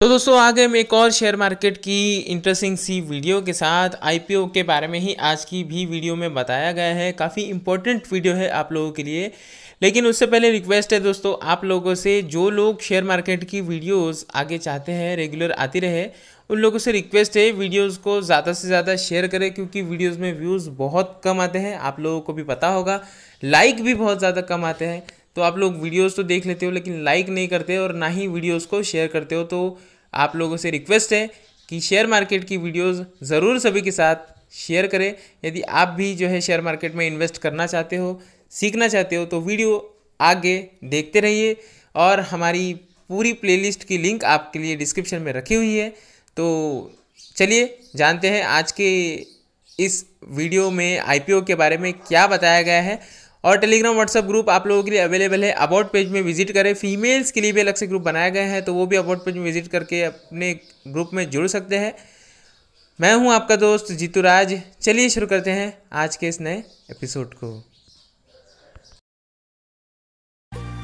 तो दोस्तों आगे हम एक और शेयर मार्केट की इंटरेस्टिंग सी वीडियो के साथ आईपीओ के बारे में ही आज की भी वीडियो में बताया गया है काफ़ी इंपॉर्टेंट वीडियो है आप लोगों के लिए लेकिन उससे पहले रिक्वेस्ट है दोस्तों आप लोगों से जो लोग शेयर मार्केट की वीडियोस आगे चाहते हैं रेगुलर आती रहे उन लोगों से रिक्वेस्ट है वीडियोस को ज़्यादा से ज़्यादा शेयर करें क्योंकि वीडियोस में व्यूज़ बहुत कम आते हैं आप लोगों को भी पता होगा लाइक भी बहुत ज़्यादा कम आते हैं तो आप लोग वीडियोस तो देख लेते हो लेकिन लाइक नहीं करते और ना ही वीडियोस को शेयर करते हो तो आप लोगों से रिक्वेस्ट है कि शेयर मार्केट की वीडियोस ज़रूर सभी के साथ शेयर करें यदि आप भी जो है शेयर मार्केट में इन्वेस्ट करना चाहते हो सीखना चाहते हो तो वीडियो आगे देखते रहिए और हमारी पूरी प्लेलिस्ट की लिंक आपके लिए डिस्क्रिप्शन में रखी हुई है तो चलिए जानते हैं आज के इस वीडियो में आईपीओ के बारे में क्या बताया गया है और टेलीग्राम व्हाट्सअप ग्रुप आप लोगों के लिए अवेलेबल है अबाउट पेज में विजिट करें फीमेल्स के लिए भी अलग से ग्रुप बनाया गया है तो वो भी अबाउट पेज में विजिट करके अपने ग्रुप में जुड़ सकते हैं मैं हूं आपका दोस्त जीतू राज चलिए शुरू करते हैं आज के इस नए एपिसोड को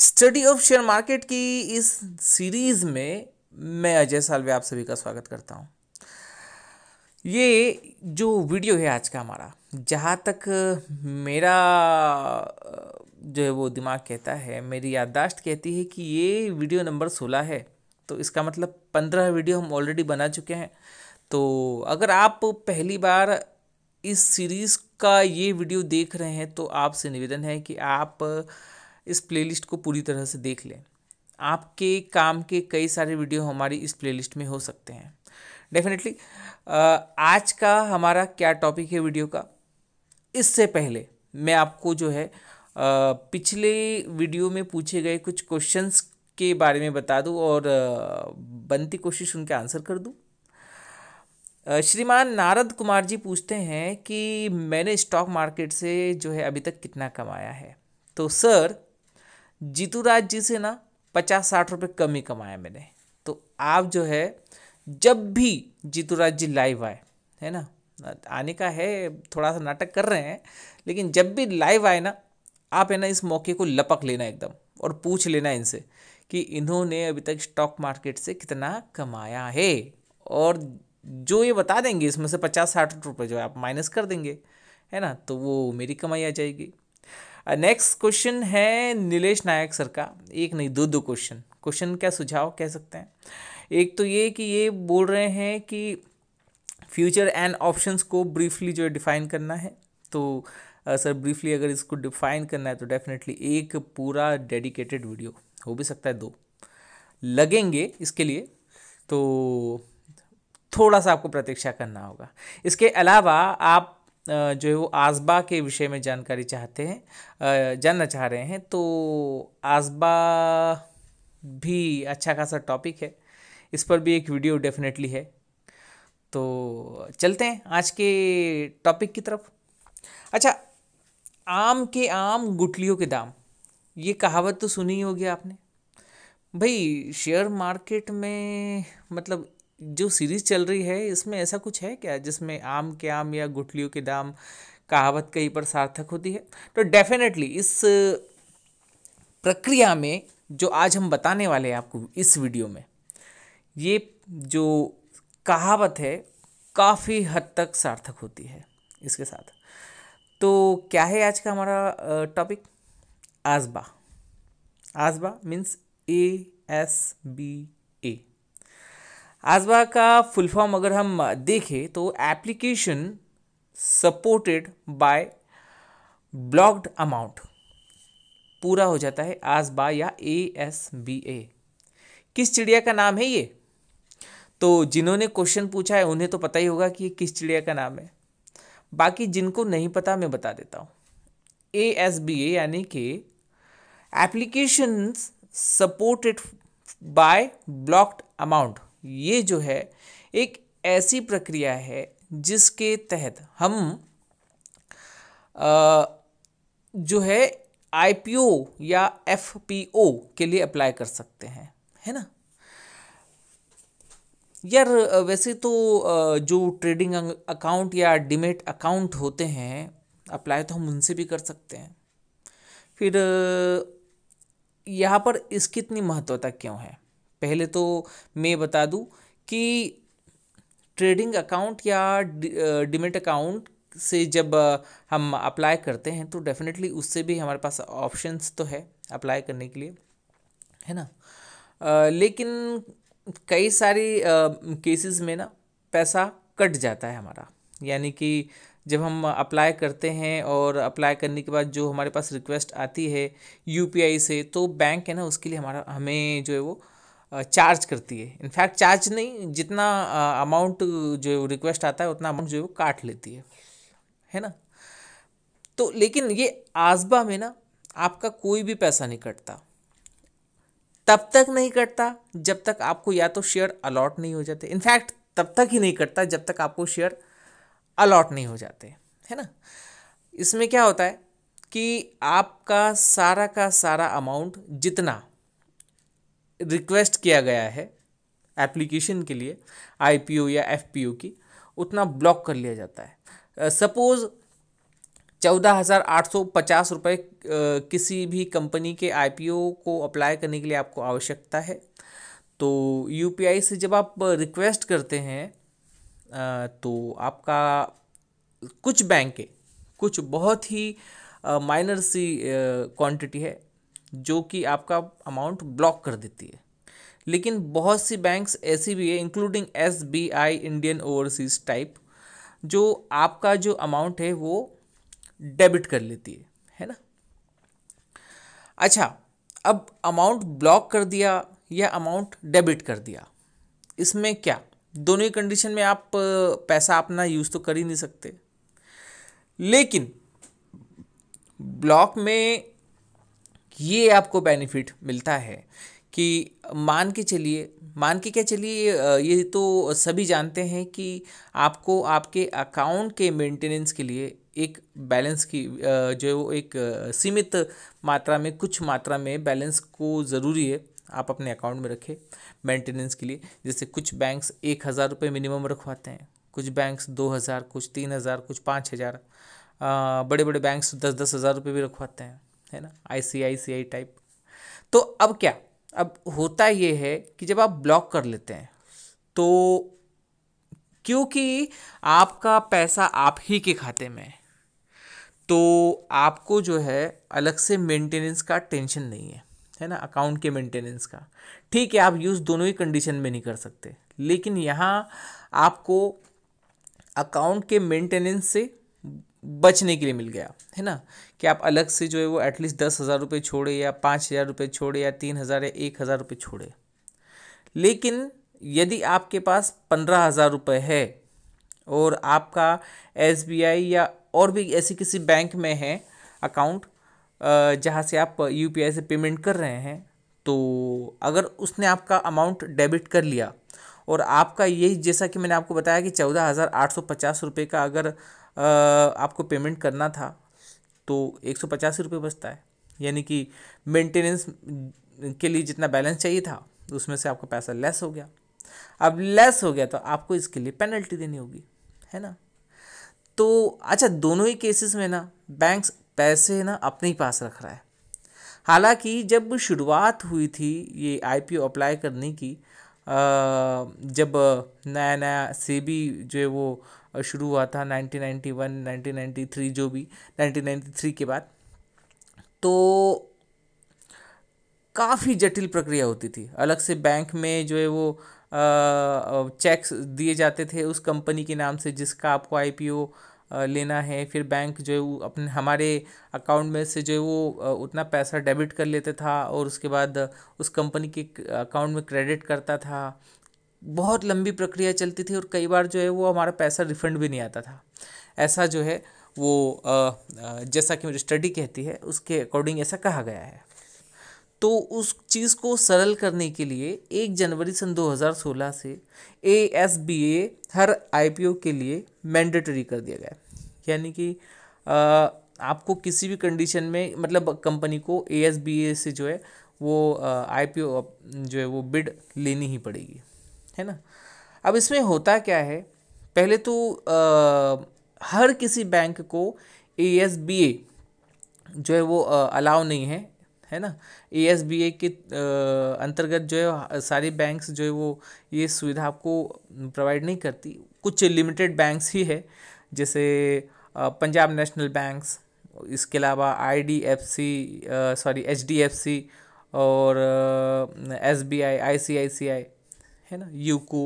स्टडी ऑफ शेयर मार्केट की इस सीरीज़ में मैं अजय सालवे आप सभी का स्वागत करता हूँ ये जो वीडियो है आज का हमारा जहाँ तक मेरा जो है वो दिमाग कहता है मेरी याददाश्त कहती है कि ये वीडियो नंबर सोलह है तो इसका मतलब पंद्रह वीडियो हम ऑलरेडी बना चुके हैं तो अगर आप पहली बार इस सीरीज़ का ये वीडियो देख रहे हैं तो आपसे निवेदन है कि आप इस प्लेलिस्ट को पूरी तरह से देख लें आपके काम के कई सारे वीडियो हमारी इस प्लेलिस्ट में हो सकते हैं डेफिनेटली आज का हमारा क्या टॉपिक है वीडियो का इससे पहले मैं आपको जो है पिछले वीडियो में पूछे गए कुछ क्वेश्चंस के बारे में बता दूं और बनती कोशिश उनके आंसर कर दूं श्रीमान नारद कुमार जी पूछते हैं कि मैंने स्टॉक मार्केट से जो है अभी तक कितना कमाया है तो सर जीतू राज जी से ना पचास साठ रुपये कम ही कमाया मैंने तो आप जो है जब भी जीतू राज जी लाइव आए है ना आने का है थोड़ा सा नाटक कर रहे हैं लेकिन जब भी लाइव आए ना आप है ना इस मौके को लपक लेना एकदम और पूछ लेना इनसे कि इन्होंने अभी तक स्टॉक मार्केट से कितना कमाया है और जो ये बता देंगे इसमें से पचास साठ रुपये जो है आप माइनस कर देंगे है ना तो वो मेरी कमाई आ जाएगी नेक्स्ट क्वेश्चन है नीलेश नायक सर का एक नहीं दो दो क्वेश्चन क्वेश्चन क्या सुझाव कह सकते हैं एक तो ये कि ये बोल रहे हैं कि फ्यूचर एंड ऑप्शंस को ब्रीफली जो है डिफाइन करना है तो सर ब्रीफली अगर इसको डिफाइन करना है तो डेफिनेटली एक पूरा डेडिकेटेड वीडियो हो भी सकता है दो लगेंगे इसके लिए तो थोड़ा सा आपको प्रतीक्षा करना होगा इसके अलावा आप जो है वो आसबा के विषय में जानकारी चाहते हैं जानना चाह रहे हैं तो आसबा भी अच्छा खासा टॉपिक है इस पर भी एक वीडियो डेफिनेटली है तो चलते हैं आज के टॉपिक की तरफ अच्छा आम के आम गुटलियों के दाम ये कहावत तो सुनी ही होगी आपने भाई शेयर मार्केट में मतलब जो सीरीज़ चल रही है इसमें ऐसा कुछ है क्या जिसमें आम के आम या गुटलियों के दाम कहावत कहीं पर सार्थक होती है तो डेफिनेटली इस प्रक्रिया में जो आज हम बताने वाले हैं आपको इस वीडियो में ये जो कहावत है काफ़ी हद तक सार्थक होती है इसके साथ तो क्या है आज का हमारा topic ASBA ASBA means A S B A ASBA का फुल फॉर्म अगर हम देखें तो application supported by blocked amount पूरा हो जाता है आजबा या ए एस बी ए किस चिड़िया का नाम है ये तो जिन्होंने क्वेश्चन पूछा है उन्हें तो पता ही होगा कि ये किस चिड़िया का नाम है बाकी जिनको नहीं पता मैं बता देता हूँ ए एस बी ए यानी कि applications supported by blocked amount ये जो है एक ऐसी प्रक्रिया है जिसके तहत हम जो है आईपीओ या एफपीओ के लिए अप्लाई कर सकते हैं है ना यार वैसे तो जो ट्रेडिंग अकाउंट या डिमेट अकाउंट होते हैं अप्लाई तो हम उनसे भी कर सकते हैं फिर यहाँ पर इसकी इतनी महत्वता क्यों है पहले तो मैं बता दूं कि ट्रेडिंग अकाउंट या डिमिट अकाउंट से जब हम अप्लाई करते हैं तो डेफिनेटली उससे भी हमारे पास ऑप्शंस तो है अप्लाई करने के लिए है ना आ, लेकिन कई सारी केसेस में ना पैसा कट जाता है हमारा यानी कि जब हम अप्लाई करते हैं और अप्लाई करने के बाद जो हमारे पास रिक्वेस्ट आती है यूपीआई से तो बैंक है ना उसके लिए हमारा हमें जो है वो चार्ज करती है इनफैक्ट चार्ज नहीं जितना अमाउंट जो रिक्वेस्ट आता है उतना अमाउंट जो है काट लेती है है ना तो लेकिन ये आजबा में ना आपका कोई भी पैसा नहीं कटता तब तक नहीं कटता जब तक आपको या तो शेयर अलॉट नहीं हो जाते इनफैक्ट तब तक ही नहीं कटता जब तक आपको शेयर अलॉट नहीं हो जाते है ना इसमें क्या होता है कि आपका सारा का सारा अमाउंट जितना रिक्वेस्ट किया गया है एप्लीकेशन के लिए आईपीओ या एफपीओ की उतना ब्लॉक कर लिया जाता है सपोज़ चौदह हज़ार आठ सौ पचास रुपये किसी भी कंपनी के आईपीओ को अप्लाई करने के लिए आपको आवश्यकता है तो यूपीआई से जब आप रिक्वेस्ट करते हैं तो आपका कुछ बैंक के कुछ बहुत ही माइनर सी क्वांटिटी है जो कि आपका अमाउंट ब्लॉक कर देती है लेकिन बहुत सी बैंक्स ऐसी भी है including S B I Indian Overseas type जो आपका जो अमाउंट है वो डेबिट कर लेती है है ना अच्छा अब अमाउंट ब्लॉक कर दिया या अमाउंट डेबिट कर दिया इसमें क्या दोनों ही कंडीशन में आप पैसा अपना यूज़ तो कर ही नहीं सकते लेकिन ब्लॉक में ये आपको बेनिफिट मिलता है कि मान के चलिए मान के क्या चलिए ये तो सभी जानते हैं कि आपको आपके अकाउंट के मेंटेनेंस के लिए एक बैलेंस की जो एक सीमित मात्रा में कुछ मात्रा में बैलेंस को ज़रूरी है आप अपने अकाउंट में रखें मेंटेनेंस के लिए जैसे कुछ बैंक्स एक हज़ार रुपये मिनिमम रखवाते हैं कुछ बैंक्स दो हज़ार कुछ तीन हज़ार कुछ पाँच हज़ार बड़े बड़े बैंक्स दस दस हज़ार रुपये भी रखवाते हैं है ना आई टाइप तो अब क्या अब होता ये है कि जब आप ब्लॉक कर लेते हैं तो क्योंकि आपका पैसा आप ही के खाते में है तो आपको जो है अलग से मेंटेनेंस का टेंशन नहीं है है ना अकाउंट के मेंटेनेंस का ठीक है आप यूज़ दोनों ही कंडीशन में नहीं कर सकते लेकिन यहाँ आपको अकाउंट के मेंटेनेंस से बचने के लिए मिल गया है ना कि आप अलग से जो है वो एटलीस्ट दस हज़ार रुपये छोड़े या पाँच हज़ार रुपये छोड़े या तीन हज़ार या एक हज़ार रुपये छोड़े लेकिन यदि आपके पास पंद्रह हज़ार रुपये है और आपका एस या और भी ऐसी किसी बैंक में है अकाउंट जहाँ से आप यू से पेमेंट कर रहे हैं तो अगर उसने आपका अमाउंट डेबिट कर लिया और आपका यही जैसा कि मैंने आपको बताया कि चौदह हज़ार आठ सौ पचास रुपये का अगर आपको पेमेंट करना था तो एक सौ पचास रुपये बचता है यानी कि मेंटेनेंस के लिए जितना बैलेंस चाहिए था उसमें से आपका पैसा लेस हो गया अब लेस हो गया तो आपको इसके लिए पेनल्टी देनी होगी है ना तो अच्छा दोनों ही केसेस में ना बैंक्स पैसे ना अपने ही पास रख रहा है हालांकि जब शुरुआत हुई थी ये आईपीओ अप्लाई करने की जब नया नया सेबी जो है वो शुरू हुआ था 1991 1993 जो भी 1993 के बाद तो काफ़ी जटिल प्रक्रिया होती थी अलग से बैंक में जो है वो चेक्स दिए जाते थे उस कंपनी के नाम से जिसका आपको आईपीओ लेना है फिर बैंक जो है वो अपने हमारे अकाउंट में से जो है वो उतना पैसा डेबिट कर लेते था और उसके बाद उस कंपनी के अकाउंट में क्रेडिट करता था बहुत लंबी प्रक्रिया चलती थी और कई बार जो है वो हमारा पैसा रिफंड भी नहीं आता था ऐसा जो है वो जैसा कि मेरी स्टडी कहती है उसके अकॉर्डिंग ऐसा कहा गया है तो उस चीज़ को सरल करने के लिए एक जनवरी सन 2016 से ए एस बी ए हर ओ के लिए मैंडेटरी कर दिया गया यानी कि आपको किसी भी कंडीशन में मतलब कंपनी को ए एस बी ए से जो है वो आई पी ओ जो है वो बिड लेनी ही पड़ेगी है ना अब इसमें होता क्या है पहले तो आ, हर किसी बैंक को ए एस बी ए जो है वो अलाउ नहीं है है ना ए एस बी ए के अंतर्गत जो है सारी बैंक्स जो है वो ये सुविधा आपको प्रोवाइड नहीं करती कुछ लिमिटेड बैंक्स ही है जैसे पंजाब नेशनल बैंक्स इसके अलावा I D F C sorry H D F C और एस बी आई आई सी आई सी आई है ना यूको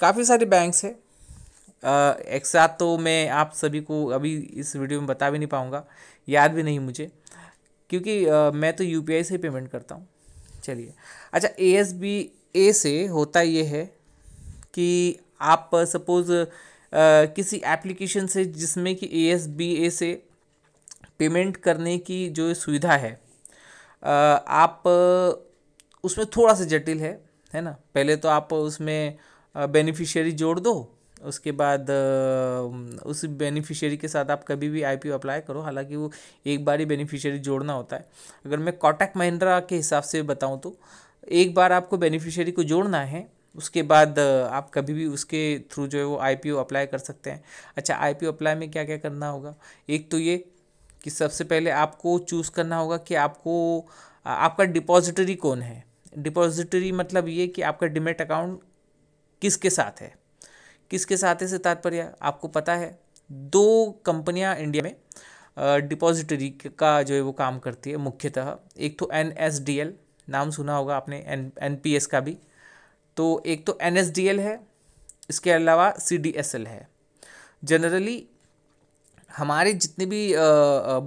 काफ़ी सारे बैंक्स है एक साथ तो मैं आप सभी को अभी इस वीडियो में बता भी नहीं पाऊँगा याद भी नहीं मुझे क्योंकि आ, मैं तो यू से ही पेमेंट करता हूँ चलिए अच्छा ए एस बी ए से होता ये है कि आप सपोज़ किसी एप्लीकेशन से जिसमें कि ए एस बी ए से पेमेंट करने की जो सुविधा है आ, आप उसमें थोड़ा सा जटिल है है ना पहले तो आप उसमें बेनिफिशियरी जोड़ दो उसके बाद उस बेनिफिशियरी के साथ आप कभी भी आई अप्लाई करो हालांकि वो एक बार ही बेनिफिशियरी जोड़ना होता है अगर मैं कॉटेक महिंद्रा के हिसाब से बताऊँ तो एक बार आपको बेनिफिशियरी को जोड़ना है उसके बाद आप कभी भी उसके थ्रू जो है वो आई अप्लाई कर सकते हैं अच्छा आई अप्लाई में क्या क्या करना होगा एक तो ये कि सबसे पहले आपको चूज़ करना होगा कि आपको आपका डिपॉजिटरी कौन है डिपॉजिटरी मतलब ये कि आपका डिमेट अकाउंट किसके साथ है किसके साथ है से तात्पर्य आपको पता है दो कंपनियां इंडिया में डिपॉजिटरी का जो है वो काम करती है मुख्यतः एक तो एन एस डी एल नाम सुना होगा आपने एन एन पी एस का भी तो एक तो एन एस डी एल है इसके अलावा सी डी एस एल है जनरली हमारे जितने भी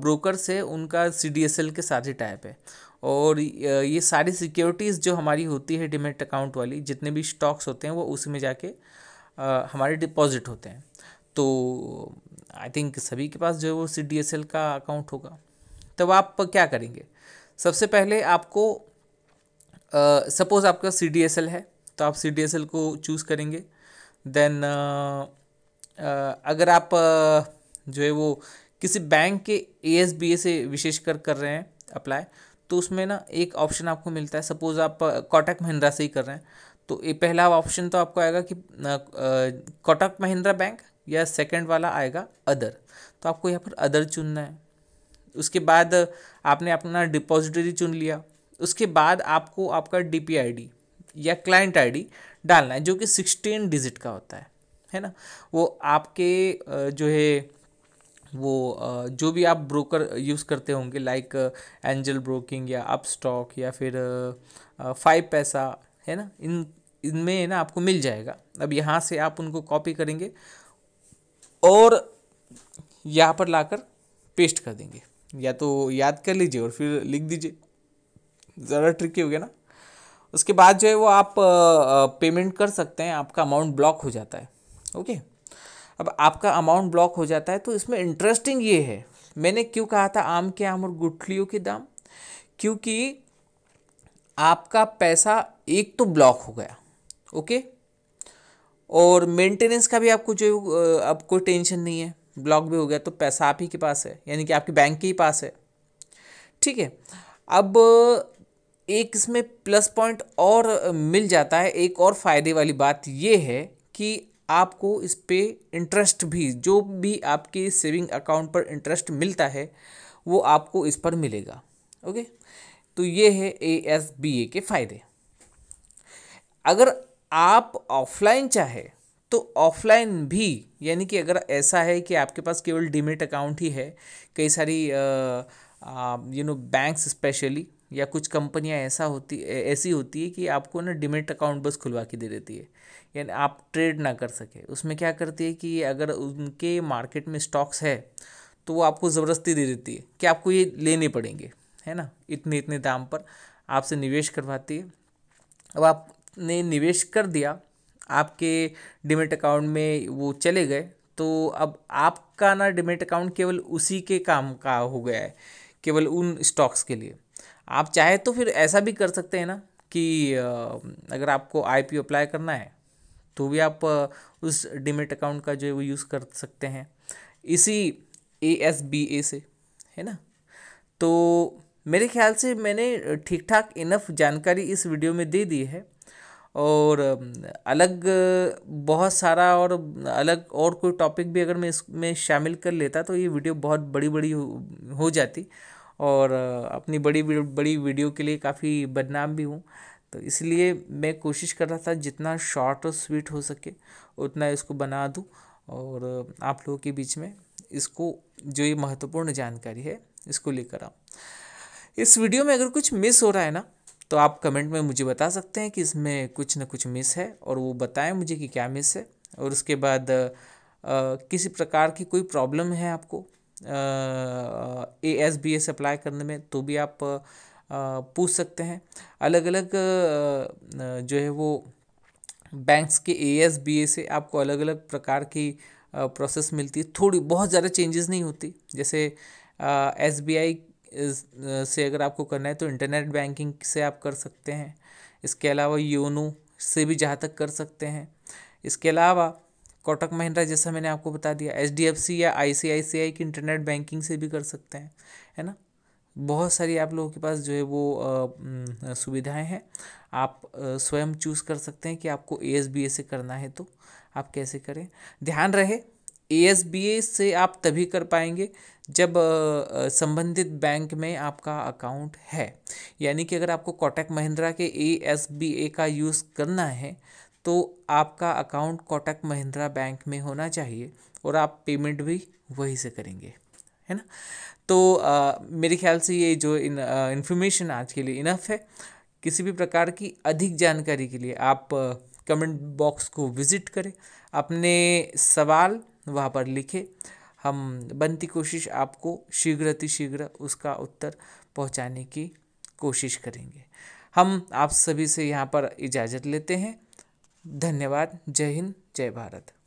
ब्रोकर्स हैं उनका सी डी एस एल के साथ ही टाइप है और ये सारी सिक्योरिटीज़ जो हमारी होती है डिमेट अकाउंट वाली जितने भी स्टॉक्स होते हैं वो उसी में जाके हमारे डिपॉजिट होते हैं तो आई थिंक सभी के पास जो है वो सी डी एस एल का अकाउंट होगा तब आप क्या करेंगे सबसे पहले आपको सपोज़ आपका सी डी एस एल है तो आप सी डी एस एल को चूज़ करेंगे देन uh, uh, अगर आप uh, जो है वो किसी बैंक के ए एस बी ए से विशेष कर कर रहे हैं अप्लाई तो उसमें ना एक ऑप्शन आपको मिलता है सपोज़ आप कोटक महिंद्रा से ही कर रहे हैं तो ये पहला ऑप्शन तो आपको आएगा कि कोटक महिंद्रा बैंक या सेकंड वाला आएगा अदर तो आपको यहाँ पर अदर चुनना है उसके बाद आपने अपना डिपॉजिटरी चुन लिया उसके बाद आपको आपका डी या क्लाइंट आईडी डालना है जो कि सिक्सटीन डिजिट का होता है है ना वो आपके जो है वो जो भी आप ब्रोकर यूज़ करते होंगे लाइक एंजल ब्रोकिंग या अप स्टॉक या फिर फाइव पैसा है ना इन इनमें है ना आपको मिल जाएगा अब यहाँ से आप उनको कॉपी करेंगे और यहाँ पर लाकर पेस्ट कर देंगे या तो याद कर लीजिए और फिर लिख दीजिए ज़रा ट्रिकी हो गया ना उसके बाद जो है वो आप पेमेंट कर सकते हैं आपका अमाउंट ब्लॉक हो जाता है ओके अब आपका अमाउंट ब्लॉक हो जाता है तो इसमें इंटरेस्टिंग ये है मैंने क्यों कहा था आम के आम और गुठलियों के दाम क्योंकि आपका पैसा एक तो ब्लॉक हो गया ओके और मेंटेनेंस का भी आपको जो अब कोई टेंशन नहीं है ब्लॉक भी हो गया तो पैसा आप ही के पास है यानी कि आपके बैंक के ही पास है ठीक है अब एक इसमें प्लस पॉइंट और मिल जाता है एक और फ़ायदे वाली बात ये है कि आपको इस पर इंटरेस्ट भी जो भी आपके सेविंग अकाउंट पर इंटरेस्ट मिलता है वो आपको इस पर मिलेगा ओके तो ये है ए एस बी ए के फ़ायदे अगर आप ऑफलाइन चाहे तो ऑफलाइन भी यानी कि अगर ऐसा है कि आपके पास केवल डीमेट अकाउंट ही है कई सारी यू नो बैंक्स स्पेशली या कुछ कंपनियां ऐसा होती ऐसी होती है कि आपको ना डिमेट अकाउंट बस खुलवा के दे देती है यानी आप ट्रेड ना कर सके उसमें क्या करती है कि अगर उनके मार्केट में स्टॉक्स है तो वो आपको ज़बरदस्ती दे देती है कि आपको ये लेने पड़ेंगे है ना इतने इतने दाम पर आपसे निवेश करवाती है अब आपने निवेश कर दिया आपके डिमेट अकाउंट में वो चले गए तो अब आपका ना डिमेट अकाउंट केवल उसी के काम का हो गया है केवल उन स्टॉक्स के लिए आप चाहे तो फिर ऐसा भी कर सकते हैं ना कि अगर आपको आईपीओ अप्लाई करना है तो भी आप उस डिमेट अकाउंट का जो है वो यूज़ कर सकते हैं इसी ए एस बी ए से है ना तो मेरे ख्याल से मैंने ठीक ठाक इनफ जानकारी इस वीडियो में दे दी है और अलग बहुत सारा और अलग और कोई टॉपिक भी अगर मैं इसमें शामिल कर लेता तो ये वीडियो बहुत बड़ी बड़ी हो जाती और अपनी बड़ी बड़ी वीडियो के लिए काफ़ी बदनाम भी हूँ तो इसलिए मैं कोशिश कर रहा था जितना शॉर्ट और स्वीट हो सके उतना इसको बना दूँ और आप लोगों के बीच में इसको जो ये महत्वपूर्ण जानकारी है इसको लेकर आऊँ इस वीडियो में अगर कुछ मिस हो रहा है ना तो आप कमेंट में मुझे बता सकते हैं कि इसमें कुछ ना कुछ मिस है और वो बताएं मुझे कि क्या मिस है और उसके बाद आ, किसी प्रकार की कोई प्रॉब्लम है आपको A S B S apply करने में तो भी आप पूछ सकते हैं अलग अलग जो है वो बैंक्स के ए एस बी ए से आपको अलग अलग प्रकार की प्रोसेस मिलती है थोड़ी बहुत ज़्यादा चेंजेस नहीं होती जैसे एस बी आई से अगर आपको करना है तो इंटरनेट बैंकिंग से आप कर सकते हैं इसके अलावा योनो से भी जहाँ तक कर सकते हैं इसके अलावा कोटक महिंद्रा जैसा मैंने आपको बता दिया एच डी एफ सी या आई सी आई सी आई की इंटरनेट बैंकिंग से भी कर सकते हैं है ना बहुत सारी आप लोगों के पास जो है वो सुविधाएं हैं आप स्वयं चूज़ कर सकते हैं कि आपको ए एस बी ए से करना है तो आप कैसे करें ध्यान रहे ए एस बी ए से आप तभी कर पाएंगे जब संबंधित बैंक में आपका अकाउंट है यानी कि अगर आपको कोटक महिंद्रा के ए एस बी ए का यूज़ करना है तो आपका अकाउंट कोटक महिंद्रा बैंक में होना चाहिए और आप पेमेंट भी वहीं से करेंगे है ना तो आ, मेरे ख्याल से ये जो इन इन्फॉर्मेशन आज के लिए इनफ है किसी भी प्रकार की अधिक जानकारी के लिए आप कमेंट बॉक्स को विज़िट करें अपने सवाल वहाँ पर लिखें हम बनती कोशिश आपको शीघ्र शीघ्र उसका उत्तर पहुँचाने की कोशिश करेंगे हम आप सभी से यहाँ पर इजाज़त लेते हैं धन्यवाद जय हिंद जय भारत